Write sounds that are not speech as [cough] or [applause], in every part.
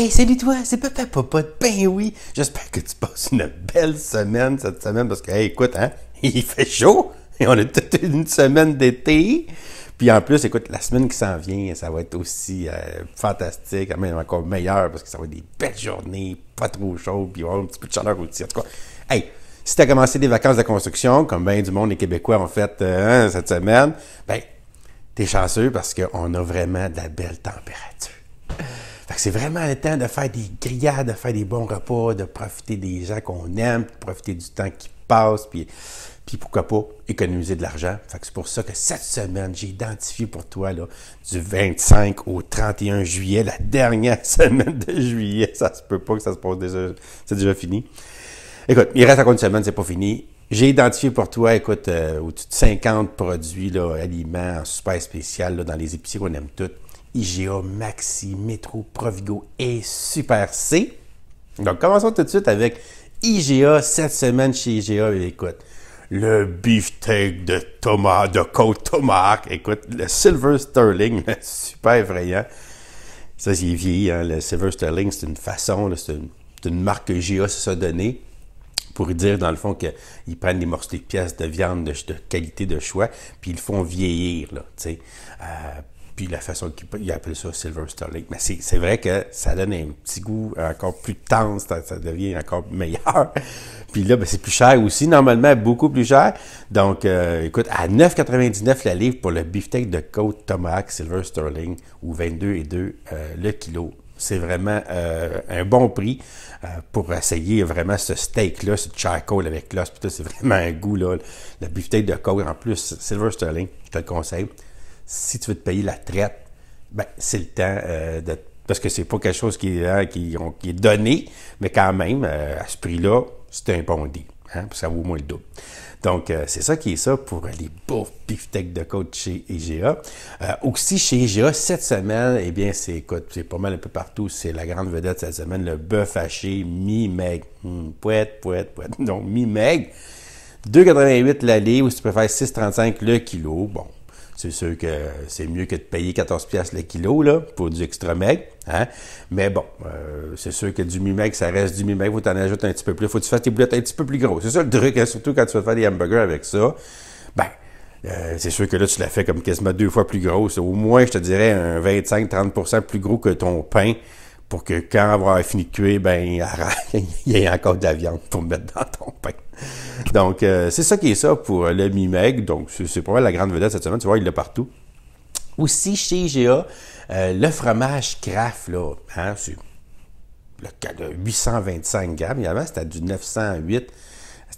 Hey, salut toi, c'est Papa Papa. Ben oui, j'espère que tu passes une belle semaine cette semaine parce que, écoute, hein, [laughs] il fait chaud et on a toute une semaine d'été. Puis en plus, écoute, la semaine qui s'en vient, ça va être aussi euh, fantastique, même encore meilleur parce que ça va être des belles journées, pas trop chaud, puis il va avoir un petit peu de chaleur aussi. En tout cas, hey, si tu as commencé des vacances de construction, comme bien du monde, les Québécois ont fait euh, cette semaine, ben, t'es chanceux parce qu'on a vraiment de la belle température c'est vraiment le temps de faire des grillades, de faire des bons repas, de profiter des gens qu'on aime, de profiter du temps qui passe, puis, puis pourquoi pas économiser de l'argent. c'est pour ça que cette semaine, j'ai identifié pour toi là, du 25 au 31 juillet, la dernière [laughs] semaine de juillet. Ça se peut pas que ça se passe déjà. C'est déjà fini. Écoute, il reste encore une semaine, c'est pas fini. J'ai identifié pour toi, écoute, au-dessus de 50 produits, aliments super spécial là, dans les épiciers qu'on aime toutes. IGA, Maxi, Metro, Provigo et Super C. Donc, commençons tout de suite avec IGA cette semaine chez IGA. Écoute, le beefsteak de Thomas, de côte Thomas. Écoute, le Silver Sterling, [laughs] super effrayant. Ça, c'est vieilli. Hein? Le Silver Sterling, c'est une façon, c'est une, marque que IGA s'est donnée pour dire, dans le fond, qu'ils prennent des morceaux de pièces de viande de, qualité de choix, puis ils font vieillir. Là, euh, puis la façon qu'il appelle ça Silver Sterling. Mais c'est vrai que ça donne un petit goût encore plus tendre, ça, devient encore meilleur. [laughs] puis là, ben, c'est plus cher aussi, normalement, beaucoup plus cher. Donc, euh, écoute, à 9,99 la livre pour le beefsteak de côte tomahawk Silver Sterling ou 22,2$ euh, le kilo. C'est vraiment euh, un bon prix pour essayer vraiment ce steak-là, ce charcoal avec l'os. C'est vraiment un goût, là. Le beefsteak de côte, en plus, Silver Sterling, je te le conseille si tu veux te payer la traite, ben, c'est le temps euh, Parce que c'est pas quelque chose qui, hein, est donné, mais quand même, euh, à ce prix-là, c'est un bon deal. Hein, ça vaut moins le double. Donc, euh, c'est ça qui est ça pour les beaux beefsteaks de côte chez IGA. E aussi, chez IGA, e cette semaine, eh bien, c'est, écoute, c'est pas mal un peu partout. C'est la grande vedette cette semaine, le bœuf haché mi-meg. Hum, poète, poète, poète. Donc, [laughs] mi-meg. 2,88 l'allée ou si tu préfères 6,35 le kilo. Bon, c'est sûr que c'est mieux que de payer 14$ le kilo pour du extra Hein? Mais bon, euh, c'est sûr que du mi ça reste du mi-maigre. Faut t'en ajouter un petit peu plus. Faut que tu fasses tes boulettes un petit peu plus grosses. C'est ça le truc, hein, surtout quand tu vas faire des hamburgers avec ça. Ben, euh, c'est sûr que là, tu l'as fait comme quasiment deux fois plus grosse. Au moins, je te dirais un 25-30% plus gros que ton pain pour que quand avoir fini de cuire, ben, [laughs] il y ait encore de la viande pour mettre dans ton pain. Donc, euh, c'est ça qui est ça pour euh, le Mimeg. Donc, c'est probablement la grande vedette cette semaine. Tu vois, il l'a partout. Aussi, chez IGA, euh, le fromage Kraft, là, hein, c'est le 825 grammes. Et avant, c'était du 908.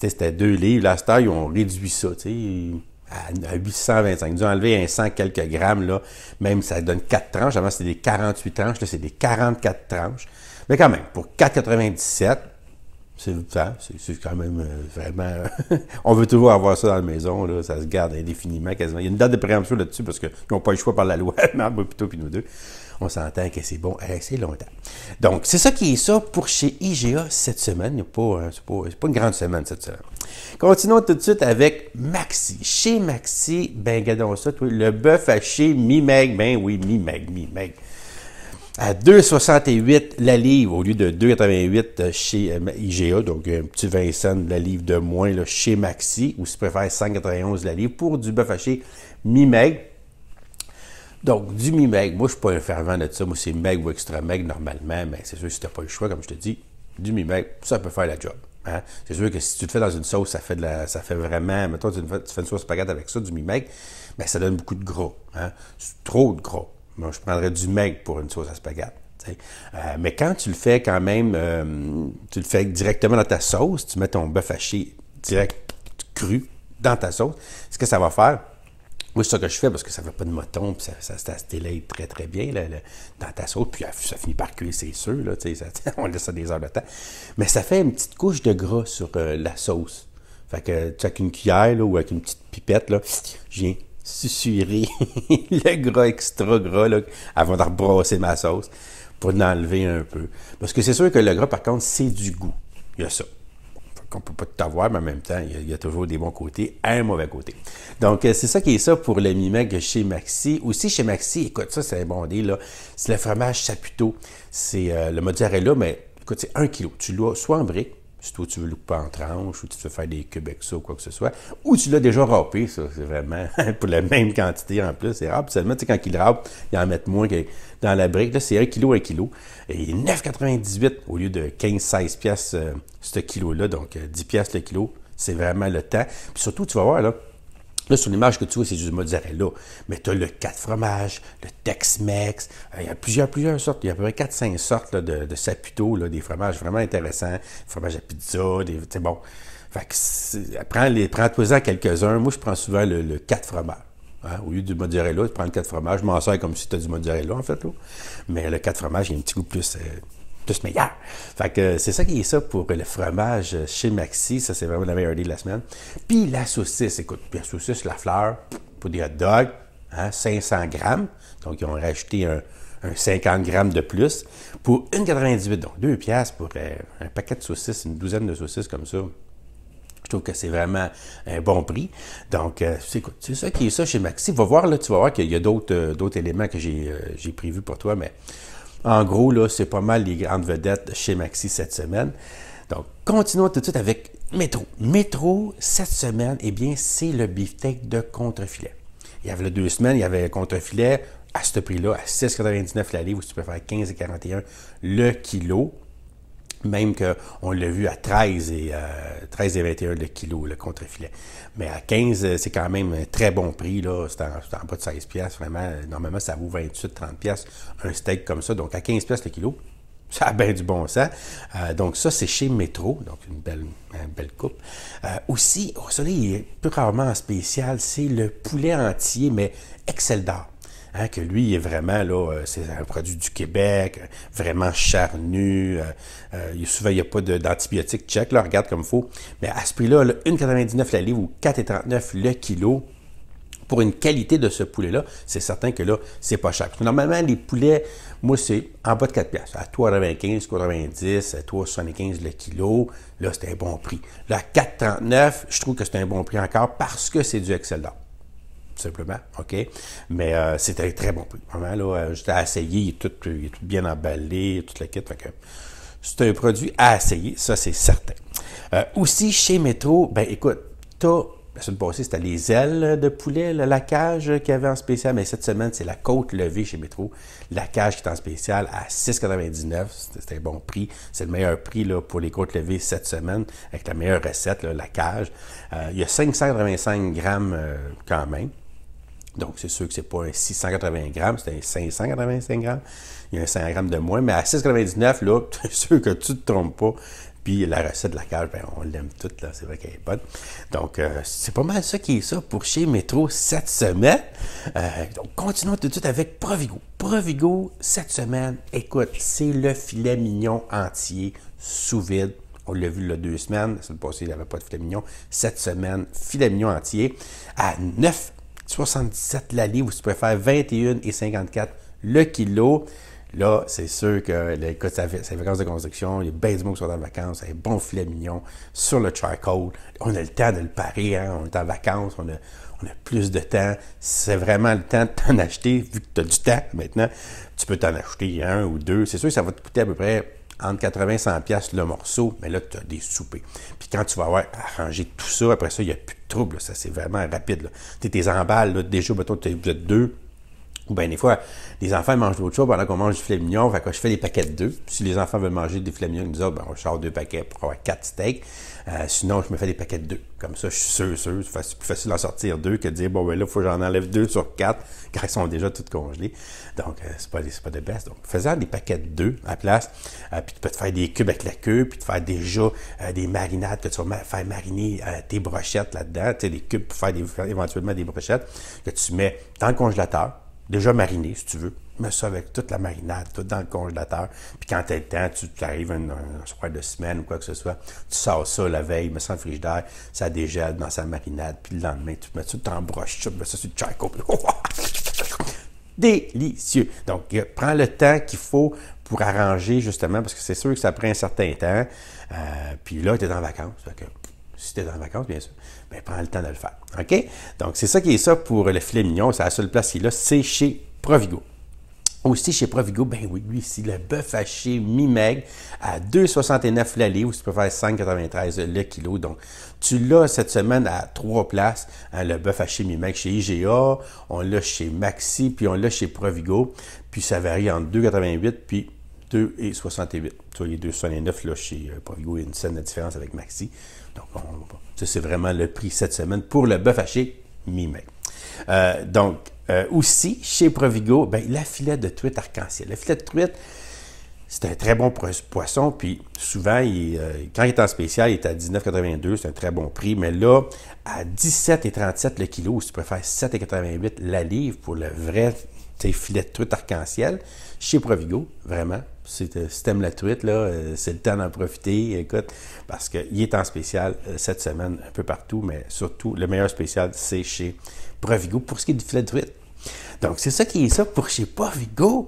C'était 2 livres. Là, cette ils ont réduit ça, tu sais à 825. nous avons enlevé un 100 quelques grammes, là. Même, ça donne 4 tranches. Avant, c'était des 48 tranches. Là, c'est des 44 tranches. Mais quand même, pour 4,97, c'est c'est quand même euh, vraiment... [laughs] On veut toujours avoir ça dans la maison, là. Ça se garde indéfiniment, quasiment. Il y a une date de préemption là-dessus parce qu'ils n'ont pas eu le choix par la loi, [laughs] mais plutôt que nous deux on s'entend que c'est bon assez longtemps. Donc, c'est ça qui est ça pour chez IGA cette semaine. Hein, Ce c'est pas, une grande semaine cette semaine. Continuons tout de suite avec Maxi. Chez Maxi, ben, regardons ça, le bœuf haché mi-meg, ben oui, mi-meg, mi-meg à 2,68 la livre au lieu de 2,88 euh, chez euh, IGA, donc un petit Vincent de la livre de moins là, chez Maxi, ou si tu préfères 5,91 la livre pour du bœuf haché mi-meg. Donc, du mi-meg, moi, je suis pas un fervent de ça. Moi, c'est meg ou extra meg normalement, mais c'est sûr que si tu n'as pas le choix, comme je te dis, du mi-meg, ça peut faire la job. Hein. C'est sûr que si tu te fais dans une sauce, ça fait, de la, ça fait vraiment. Mettons, tu tu fais une sauce spaghetti avec ça, du mi-meg, ben, ça donne beaucoup de gros. Hein. Trop de gros. Moi, je prendrais du meg pour une sauce à spaghetti. Euh, mais quand tu le fais quand même, euh, tu le fais directement dans ta sauce, tu mets ton bœuf haché direct cru dans ta sauce, ce que ça va faire, oui, c'est ça que je fais parce que ça ne fait pas de moton, puis ça, se délègue très, très bien dans ta sauce, puis ça finit par cuire, c'est sûr. Là, [laughs] on laisse ça des heures de temps. Mais ça fait une petite couche de gras sur euh, la sauce. Fait que, avec une cuillère là, ou avec une petite pipette, là, je viens susurrer [laughs] le gras extra gras là, avant de rebrasser ma sauce pour l'enlever un peu. Parce que c'est sûr que le gras, par contre, c'est du goût. Il y a ça qu'on peut pas tout avoir, mais en même temps, il y, a, toujours des bons côtés et un mauvais côté. Donc, euh, c'est ça qui est ça pour le mi chez Maxi. Aussi, chez Maxi, écoute, ça, c'est un bon là. C'est le fromage chapiteau. C'est euh, le mozzarella, mais écoute, c'est un kilo. Tu l'as soit en brique, si toi tu veux le couper en tranches ou tu veux faire des cubes ou quoi que ce soit, ou tu l'as déjà râpé, ça, c'est vraiment [laughs] pour la même quantité en plus. c'est seulement, tu sais, quand ils râpent, il en mettent moins que dans la brique. Là, c'est un kilo, un kilo. Et 9,98 au lieu de 15-16 piastres euh, ce kilo-là, donc 10 euh, piastres le kilo. C'est vraiment le temps. Puis surtout, tu vas voir, là, Là, sur l'image que tu vois, c'est du mozzarella. Mais tu as le 4 fromages, le Tex-Mex. Euh, il y a plusieurs, plusieurs sortes. Il y a à peu près 4-5 sortes de, de saputo, là, des fromages vraiment intéressants. Fromage à pizza, des. C'est bon. Fait que prends-toi-en prends toi en quelques uns Moi, je prends souvent le, 4 fromages. Hein. Au lieu du mozzarella, tu prends le 4 fromages. Je m'en sers comme si tu as du mozzarella, en fait. Là. Mais le 4 fromages, il y a un petit goût plus. Euh, ce meilleur. Fait que euh, c'est ça qui est ça pour le fromage euh, chez Maxi. Ça, c'est vraiment la meilleure idée de la semaine. Puis la saucisse, écoute, puis la saucisse, la fleur, pour des hot dogs, 500 hein, grammes. Donc, ils ont rajouté un, 50 grammes de plus pour 1,98. Donc, 2 piastres pour euh, un paquet de saucisses, une douzaine de saucisses comme ça. Je trouve que c'est vraiment un bon prix. Donc, c'est ça qui est ça chez Maxi. Va voir, là, tu vas voir qu'il y a d'autres éléments que j'ai prévus pour toi, mais en gros, là, c'est pas mal les grandes vedettes chez Maxi cette semaine. Donc, continuons tout de suite avec Métro. Métro, cette semaine, eh bien, c'est le beefsteak de contrefilet. Il y avait deux semaines, il y avait contrefilet à ce prix-là, à 6,99 la livre, ou si tu peux faire 15,41 le kilo. Même qu'on l'a vu à 13 et, 21 le kilo, le contre-filet. Mais à 15, euh, c'est quand même un très bon prix. Là. C'est, en, bas de 16 pièces vraiment. Euh, normalement, ça vaut 28-30 pièces un steak comme ça. Donc, à 15 pièces le kilo, [laughs] ça a bien du bon sens. Euh, donc, ça, c'est chez Metro Donc, une belle, une belle coupe. aussi, au soleil, plus rarement en spécial, c'est le poulet entier, mais Excel d'or. Hein, que lui il est vraiment là, euh, c'est un produit du Québec, vraiment charnu. Euh, euh, il, souvent, il n'y a pas d'antibiotiques. Check, là, regarde comme il faut. Mais à ce prix-là, 1,99 la livre ou 4,39 le kilo pour une qualité de ce poulet-là, c'est certain que là, c'est pas cher. normalement, les poulets, moi, c'est en bas de 4 pièces À 3,95, 90, à 3,75 le kilo. Là, c'est un bon prix. Là, 4,39, je trouve que c'est un bon prix encore parce que c'est du Excel tout simplement, OK? Mais euh, c'était très bon prix. Euh, j'étais à essayer, il est, tout, bien emballé, toute la kit. c'est un produit à essayer, ça, c'est certain. Euh, aussi, chez Métro, ben écoute, tu la semaine passée, c'était les ailes de poulet, la cage qu'il y avait en spécial, mais cette semaine, c'est la côte levée chez Métro. La cage qui est en spécial à 6,99. C'était un bon prix. C'est le meilleur prix là, pour les côtes levées cette semaine, avec la meilleure recette, la cage. il y a 585 grammes quand même. Donc, c'est sûr que c'est pas un 680 grammes, c'est un 585 grammes. Il y a un 100 grammes de moins, mais à 6,99, là, [laughs] c'est sûr que tu ne te trompes pas. Puis la recette de la cage, ben, on l'aime toute, là, c'est vrai qu'elle est bonne. Donc, euh, c'est pas mal ça qui est ça pour chez Métro cette semaine. Euh, donc, continuons tout de suite avec Provigo. Provigo, cette semaine, écoute, c'est le filet mignon entier sous vide. On l'a vu il y deux semaines. C'est le passé il n'y avait pas de filet mignon. Cette semaine, filet mignon entier à 9 77 la livre, ou si tu préfères 54$ le kilo. Là, c'est sûr que les vacances de construction, il y a bien du qui sont en vacances, un bon filet mignon sur le charcoal. On a le temps de le parer, hein. on est en vacances, on a, on a plus de temps. C'est vraiment le temps de t'en acheter, vu que tu as du temps maintenant. Tu peux t'en acheter un ou deux. C'est sûr que ça va te coûter à peu près entre 80 et 100 le morceau, mais là, tu as des soupers. Puis quand tu vas avoir arrangé tout ça, après ça, il n'y a plus trouble, ça c'est vraiment rapide. Là. Tes emballes, déjà, mettons, vous êtes deux, ou bien des fois, les enfants mangent d'autres choses pendant qu'on mange du filet mignon. Fait que je fais des paquets de deux. Si les enfants veulent manger des filets ils disent nous ben, on sort deux paquets pour avoir quatre steaks. Euh, sinon, je me fais des paquets de deux. Comme ça, je suis sûr, sûr. C'est plus facile d'en sortir deux que de dire, bon, ben là, il faut que j'en enlève deux sur quatre car elles [laughs] sont déjà toutes congelées. Donc, euh, c'est pas, pas de baisse. Donc, faisant des paquets de deux à la place, euh, puis tu peux te faire des cubes avec la queue, puis te faire déjà euh, des marinades que tu vas faire mariner tes brochettes là-dedans. Tu sais, des cubes pour faire éventuellement des brochettes que tu mets dans le congélateur déjà mariné, si tu veux. Mets ça avec toute la marinade, tout dans le congélateur. Puis quand t'as le temps, tu arrives un, soir de semaine ou quoi que ce soit, tu sors ça la veille, mets ça dans le frigidaire, ça dégèle dans sa marinade. Puis le lendemain, tu mets ça, t'embroches tu mets ça sur le charco. [laughs] Délicieux. Donc, euh, prends le temps qu'il faut pour arranger, justement, parce que c'est sûr que ça prend un certain temps. Euh, puis là, tu es en vacances. Fait si tu es en vacances, bien sûr, prends le temps de le faire. OK? Donc, c'est ça qui est ça pour le filet mignon. C'est la seule place qu'il a. c'est chez Provigo. Aussi chez Provigo, ben oui, lui c'est le bœuf haché mi-meg à 2,69 l'allée ou si tu peux faire 5,93 le kilo. Donc, tu l'as cette semaine à trois places, hein, le bœuf haché mi-meg chez IGA, on l'a chez Maxi, puis on l'a chez Provigo, puis ça varie entre 2,88 puis 2,68$, et 68. Tu les 2,69 là, chez euh, Provigo, il y a une scène de différence avec Maxi. Donc, on, ça, c'est vraiment le prix cette semaine pour le bœuf haché mi-mai. Euh, donc, euh, aussi, chez Provigo, ben, la filette de truite arc-en-ciel. La filette de truite, c'est un très bon poisson, puis souvent, quand il est en spécial, il est à 19,82, c'est un très bon prix, mais là, à 17,37 le kilo, ou si tu préfères 7,88 la livre pour le vrai filet de truite arc-en-ciel, chez Provigo, vraiment si euh, t'aimes la truite, là, euh, c'est le temps d'en profiter, écoute, parce qu'il est en spécial euh, cette semaine un peu partout, mais surtout, le meilleur spécial, c'est chez Provigo pour ce qui est du filet truite. tweet. Donc, c'est ça qui est ça pour chez Provigo.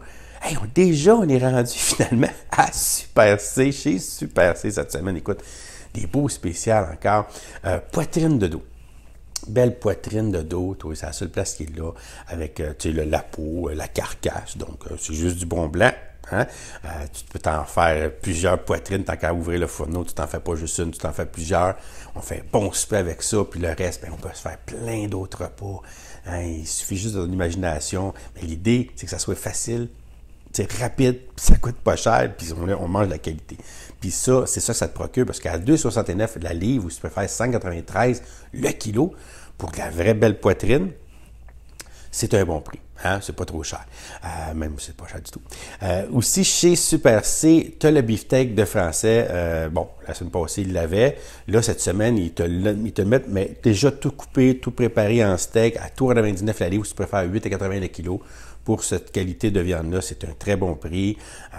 déjà, on est rendu [laughs] finalement à Super C, Super C cette semaine. Écoute, des beaux spéciales encore. poitrine de dos belle poitrine de dos, c'est la seule place qui est là, avec tu sais, la peau, la carcasse, donc c'est juste du bon blanc Hein? Euh, tu peux t'en faire plusieurs poitrines, tant qu'à ouvrir le fourneau, tu t'en fais pas juste une, tu t'en fais plusieurs. On fait un bon souper avec ça, puis le reste, ben, on peut se faire plein d'autres repas. Hein, il suffit juste de l'imagination. Mais l'idée, c'est que ça soit facile, c'est rapide, puis ça coûte pas cher, puis on, mange de la qualité. Puis ça, c'est ça que ça te procure, parce qu'à 2,69 la livre, ou peux faire 193 le kilo, pour de la vraie belle poitrine, c'est un bon prix. Hein? C'est pas trop cher. Euh, même, c'est pas cher du tout. Euh, aussi, chez Super C, tu as le beefsteak de français. Euh, bon, la semaine passée, il l'avait. Là, cette semaine, ils te, mettent mais déjà tout coupé, tout préparé en steak à 99 la Ou si tu préfères 8,80 le kilo. Pour cette qualité de viande-là, c'est un très bon prix. Euh,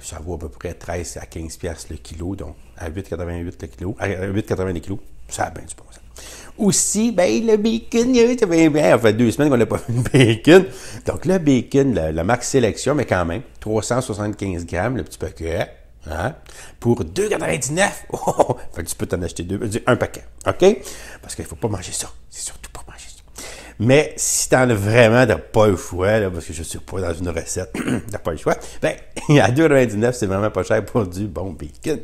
ça vaut à peu près 13 à 15 le kilo, donc à 8,88 le kilo, à 8,80 le kilo. Ça a bien du bon sens. Aussi, ben, le bacon, ben, ben, ça fait deux semaines qu'on n'a pas [laughs] vu de bacon. Donc, le bacon, la, max marque Sélection, mais quand même, 375 grammes, le petit paquet. Hein? Pour 2,99. [laughs] Oh, fait tu peux t'en acheter deux, ben, un paquet. OK? Parce qu'il ne faut pas manger ça. C'est surtout pas manger ça. Mais si t'en as vraiment, de pas le choix, là, parce que je ne suis pas dans une recette, [clears throat] t'as pas le choix. Ben, [laughs] à 2,99, c'est vraiment pas cher pour du bon bacon.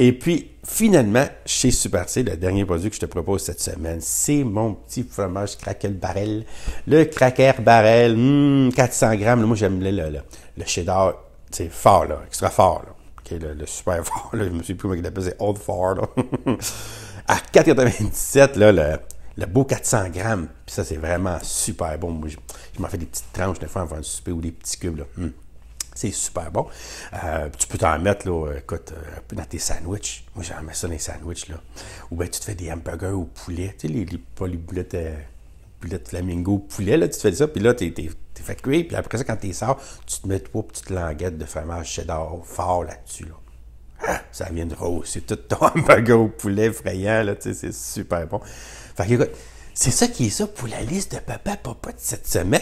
Et puis, finalement, chez Super C, le dernier produit que je te propose cette semaine, c'est mon petit fromage Cracker Barrel. Le Cracker Barrel, 400 hmm, grammes. moi, j'aime le, le, cheddar, c'est fort, là, extra fort. Là. le, super [laughs] fort, là, je me suis plus comment il appelle, c'est Old Fort. [laughs] à 4,97, là, le, beau 400 grammes. ça, c'est vraiment super bon. Moi, je, m'en fais des petites tranches des fois avant un souper ou des petits cubes. Hmm. C'est super bon. Euh, tu peux t'en mettre, là, écoute, euh, dans tes sandwichs. Moi, j'en mets ça dans les sandwichs, là. Ou bien tu te fais des hamburgers au poulet. Tu sais, les, les, pas les boulettes, euh, boulettes flamingo au poulet, là, tu te fais ça, puis là, t'es, t'es, fait cuire. Puis après ça, quand t'es sors, tu te mets trois petites languettes de fromage cheddar fort là-dessus, là. Ah! ça vient de rose. c'est tout ton [laughs] hamburger au poulet frayant, là, c'est super bon. Fait écoute, c'est ça qui est ça pour la liste de Papa Papa de cette semaine.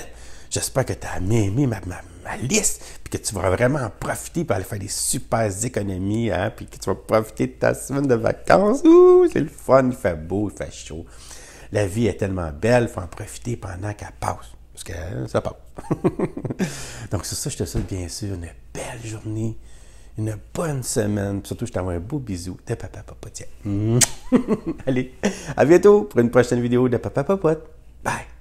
J'espère que tu as aimé ma, ma, liste, puis que tu vas vraiment en profiter pour aller faire des super économies, hein, puis que tu vas profiter de ta semaine de vacances. Ouh, c'est le fun, il fait beau, il fait chaud. La vie est tellement belle, il faut en profiter pendant qu'elle passe. Parce que hein, ça passe. [laughs] Donc, sur ça, je te souhaite bien sûr une belle journée, une bonne semaine. Surtout, je t'envoie un beau bisou de Papa Papote. [laughs] Allez, à bientôt pour une prochaine vidéo de Papa Bye!